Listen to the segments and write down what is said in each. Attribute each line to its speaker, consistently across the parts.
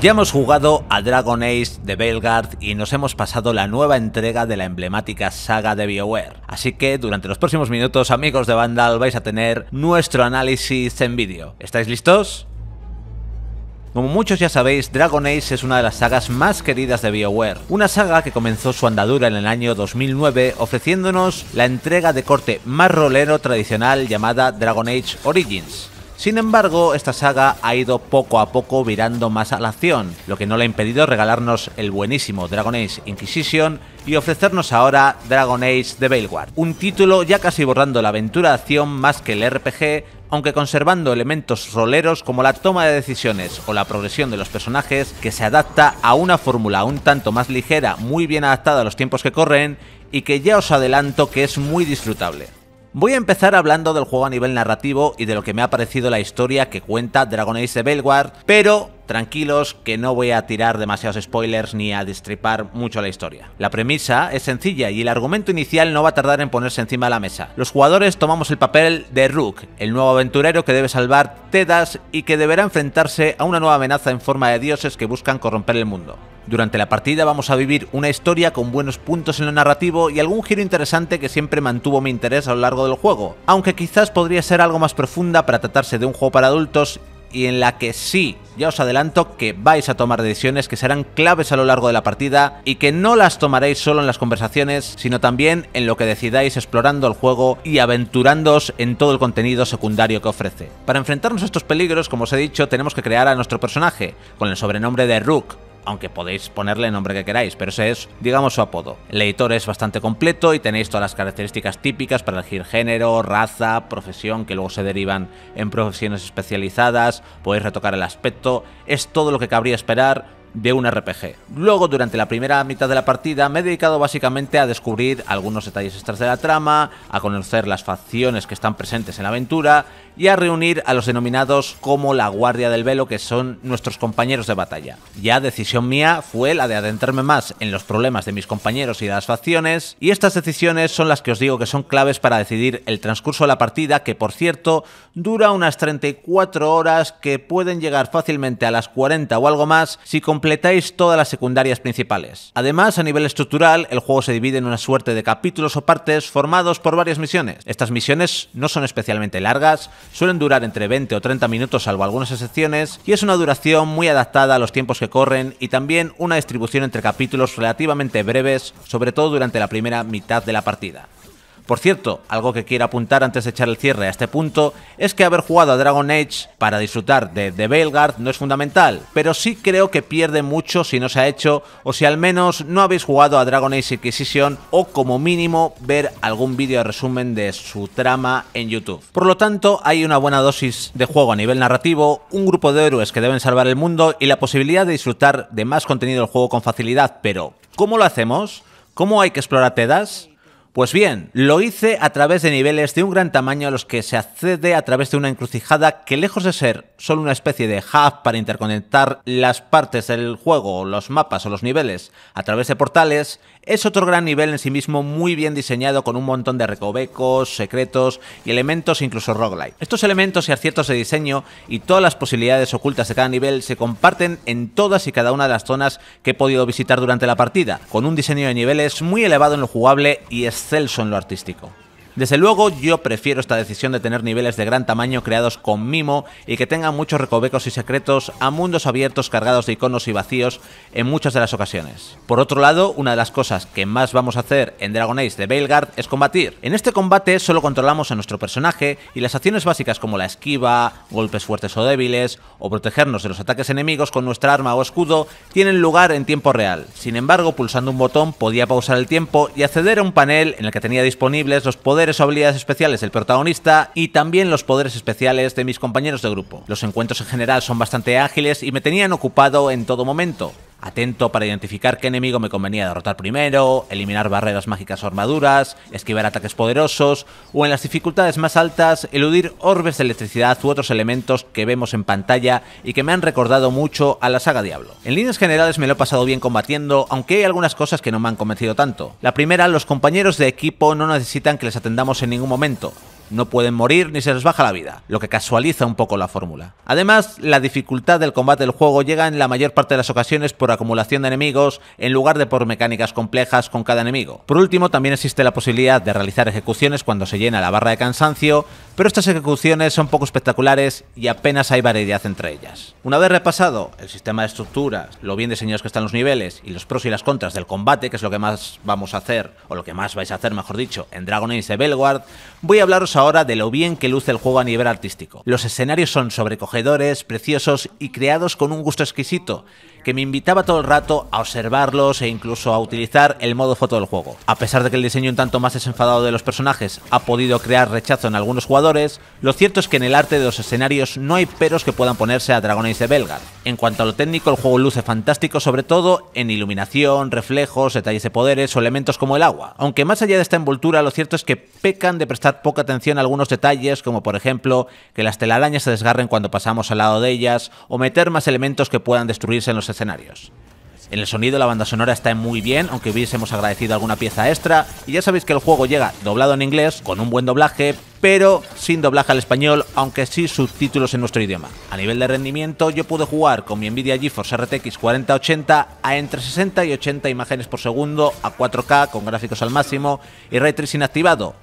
Speaker 1: Ya hemos jugado a Dragon Age de Belgard y nos hemos pasado la nueva entrega de la emblemática saga de BioWare. Así que durante los próximos minutos, amigos de Vandal, vais a tener nuestro análisis en vídeo. ¿Estáis listos? Como muchos ya sabéis, Dragon Age es una de las sagas más queridas de BioWare, una saga que comenzó su andadura en el año 2009 ofreciéndonos la entrega de corte más rolero tradicional llamada Dragon Age Origins. Sin embargo, esta saga ha ido poco a poco virando más a la acción, lo que no le ha impedido regalarnos el buenísimo Dragon Age Inquisition y ofrecernos ahora Dragon Age The Veilguard, un título ya casi borrando la aventura de acción más que el RPG, aunque conservando elementos roleros como la toma de decisiones o la progresión de los personajes, que se adapta a una fórmula un tanto más ligera, muy bien adaptada a los tiempos que corren, y que ya os adelanto que es muy disfrutable. Voy a empezar hablando del juego a nivel narrativo y de lo que me ha parecido la historia que cuenta Dragon Age Belguard, pero tranquilos que no voy a tirar demasiados spoilers ni a destripar mucho la historia. La premisa es sencilla y el argumento inicial no va a tardar en ponerse encima de la mesa. Los jugadores tomamos el papel de Rook, el nuevo aventurero que debe salvar Tedas y que deberá enfrentarse a una nueva amenaza en forma de dioses que buscan corromper el mundo. Durante la partida vamos a vivir una historia con buenos puntos en lo narrativo y algún giro interesante que siempre mantuvo mi interés a lo largo del juego, aunque quizás podría ser algo más profunda para tratarse de un juego para adultos y en la que sí, ya os adelanto que vais a tomar decisiones que serán claves a lo largo de la partida y que no las tomaréis solo en las conversaciones, sino también en lo que decidáis explorando el juego y aventurándoos en todo el contenido secundario que ofrece. Para enfrentarnos a estos peligros, como os he dicho, tenemos que crear a nuestro personaje, con el sobrenombre de Rook, aunque podéis ponerle el nombre que queráis, pero ese es, digamos, su apodo. El editor es bastante completo y tenéis todas las características típicas para elegir género, raza, profesión, que luego se derivan en profesiones especializadas, podéis retocar el aspecto, es todo lo que cabría esperar de un RPG. Luego, durante la primera mitad de la partida, me he dedicado básicamente a descubrir algunos detalles extras de la trama, a conocer las facciones que están presentes en la aventura y a reunir a los denominados como la Guardia del Velo, que son nuestros compañeros de batalla. Ya decisión mía fue la de adentrarme más en los problemas de mis compañeros y de las facciones, y estas decisiones son las que os digo que son claves para decidir el transcurso de la partida, que por cierto dura unas 34 horas que pueden llegar fácilmente a las 40 o algo más si completáis todas las secundarias principales. Además, a nivel estructural, el juego se divide en una suerte de capítulos o partes formados por varias misiones. Estas misiones no son especialmente largas, Suelen durar entre 20 o 30 minutos salvo algunas excepciones y es una duración muy adaptada a los tiempos que corren y también una distribución entre capítulos relativamente breves, sobre todo durante la primera mitad de la partida. Por cierto, algo que quiero apuntar antes de echar el cierre a este punto es que haber jugado a Dragon Age para disfrutar de The Veilguard no es fundamental, pero sí creo que pierde mucho si no se ha hecho o si al menos no habéis jugado a Dragon Age Inquisition o como mínimo ver algún vídeo de resumen de su trama en YouTube. Por lo tanto, hay una buena dosis de juego a nivel narrativo, un grupo de héroes que deben salvar el mundo y la posibilidad de disfrutar de más contenido del juego con facilidad, pero ¿cómo lo hacemos? ¿Cómo hay que explorar TEDAS? Pues bien, lo hice a través de niveles de un gran tamaño a los que se accede a través de una encrucijada que lejos de ser solo una especie de hub para interconectar las partes del juego, los mapas o los niveles a través de portales, es otro gran nivel en sí mismo, muy bien diseñado, con un montón de recovecos, secretos y elementos, incluso roguelike. Estos elementos y aciertos de diseño y todas las posibilidades ocultas de cada nivel se comparten en todas y cada una de las zonas que he podido visitar durante la partida, con un diseño de niveles muy elevado en lo jugable y excelso en lo artístico. Desde luego, yo prefiero esta decisión de tener niveles de gran tamaño creados con mimo y que tengan muchos recovecos y secretos a mundos abiertos cargados de iconos y vacíos en muchas de las ocasiones. Por otro lado, una de las cosas que más vamos a hacer en Dragon Age de Veilguard es combatir. En este combate solo controlamos a nuestro personaje y las acciones básicas como la esquiva, golpes fuertes o débiles, o protegernos de los ataques enemigos con nuestra arma o escudo tienen lugar en tiempo real. Sin embargo, pulsando un botón podía pausar el tiempo y acceder a un panel en el que tenía disponibles los poderes o habilidades especiales del protagonista y también los poderes especiales de mis compañeros de grupo. Los encuentros en general son bastante ágiles y me tenían ocupado en todo momento, atento para identificar qué enemigo me convenía derrotar primero, eliminar barreras mágicas o armaduras, esquivar ataques poderosos, o en las dificultades más altas, eludir orbes de electricidad u otros elementos que vemos en pantalla y que me han recordado mucho a la saga Diablo. En líneas generales me lo he pasado bien combatiendo, aunque hay algunas cosas que no me han convencido tanto. La primera, los compañeros de equipo no necesitan que les atendamos en ningún momento no pueden morir ni se les baja la vida, lo que casualiza un poco la fórmula. Además, la dificultad del combate del juego llega en la mayor parte de las ocasiones por acumulación de enemigos en lugar de por mecánicas complejas con cada enemigo. Por último, también existe la posibilidad de realizar ejecuciones cuando se llena la barra de cansancio, pero estas ejecuciones son poco espectaculares y apenas hay variedad entre ellas. Una vez repasado el sistema de estructuras, lo bien diseñados que están los niveles y los pros y las contras del combate, que es lo que más vamos a hacer, o lo que más vais a hacer mejor dicho, en Dragon Age de Belguard, voy a hablaros ahora de lo bien que luce el juego a nivel artístico. Los escenarios son sobrecogedores, preciosos y creados con un gusto exquisito, que me invitaba todo el rato a observarlos e incluso a utilizar el modo foto del juego. A pesar de que el diseño un tanto más desenfadado de los personajes ha podido crear rechazo en algunos jugadores, lo cierto es que en el arte de los escenarios no hay peros que puedan ponerse a Dragon Age de Belgar. En cuanto a lo técnico, el juego luce fantástico, sobre todo en iluminación, reflejos, detalles de poderes o elementos como el agua. Aunque más allá de esta envoltura, lo cierto es que pecan de prestar poca atención a algunos detalles, como por ejemplo que las telarañas se desgarren cuando pasamos al lado de ellas, o meter más elementos que puedan destruirse en los escenarios. En el sonido la banda sonora está muy bien, aunque hubiésemos agradecido alguna pieza extra, y ya sabéis que el juego llega doblado en inglés, con un buen doblaje, pero sin doblaje al español, aunque sí subtítulos en nuestro idioma. A nivel de rendimiento, yo pude jugar con mi Nvidia GeForce RTX 4080 a entre 60 y 80 imágenes por segundo a 4K con gráficos al máximo y ray tracing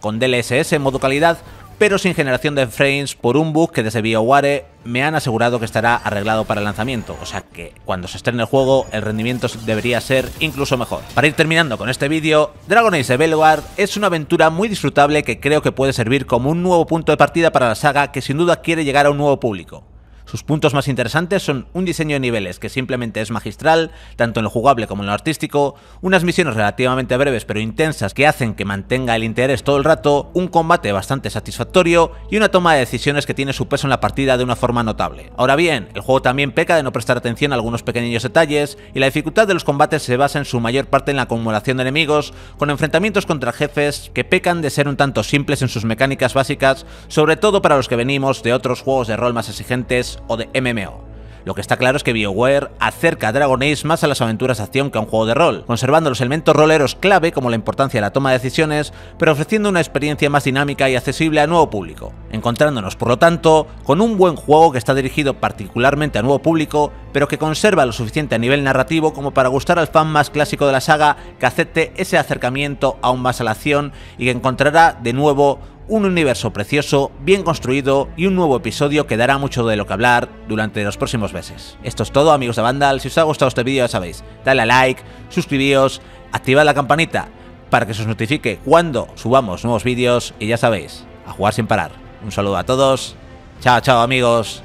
Speaker 1: con DLSS en modo calidad pero sin generación de frames por un bug que desde BioWare me han asegurado que estará arreglado para el lanzamiento, o sea que cuando se estrene el juego el rendimiento debería ser incluso mejor. Para ir terminando con este vídeo, Dragon Age Belwar es una aventura muy disfrutable que creo que puede servir como un nuevo punto de partida para la saga que sin duda quiere llegar a un nuevo público. Sus puntos más interesantes son un diseño de niveles que simplemente es magistral, tanto en lo jugable como en lo artístico, unas misiones relativamente breves pero intensas que hacen que mantenga el interés todo el rato, un combate bastante satisfactorio y una toma de decisiones que tiene su peso en la partida de una forma notable. Ahora bien, el juego también peca de no prestar atención a algunos pequeños detalles y la dificultad de los combates se basa en su mayor parte en la acumulación de enemigos, con enfrentamientos contra jefes que pecan de ser un tanto simples en sus mecánicas básicas, sobre todo para los que venimos de otros juegos de rol más exigentes o de MMO. Lo que está claro es que BioWare acerca a Dragon Age más a las aventuras de acción que a un juego de rol, conservando los elementos roleros clave como la importancia de la toma de decisiones, pero ofreciendo una experiencia más dinámica y accesible a nuevo público, encontrándonos por lo tanto con un buen juego que está dirigido particularmente a nuevo público, pero que conserva lo suficiente a nivel narrativo como para gustar al fan más clásico de la saga que acepte ese acercamiento aún más a la acción y que encontrará de nuevo un universo precioso, bien construido y un nuevo episodio que dará mucho de lo que hablar durante los próximos meses. Esto es todo amigos de Vandal, si os ha gustado este vídeo ya sabéis, dale a like, suscribíos, activad la campanita para que se os notifique cuando subamos nuevos vídeos y ya sabéis, a jugar sin parar. Un saludo a todos, chao chao amigos.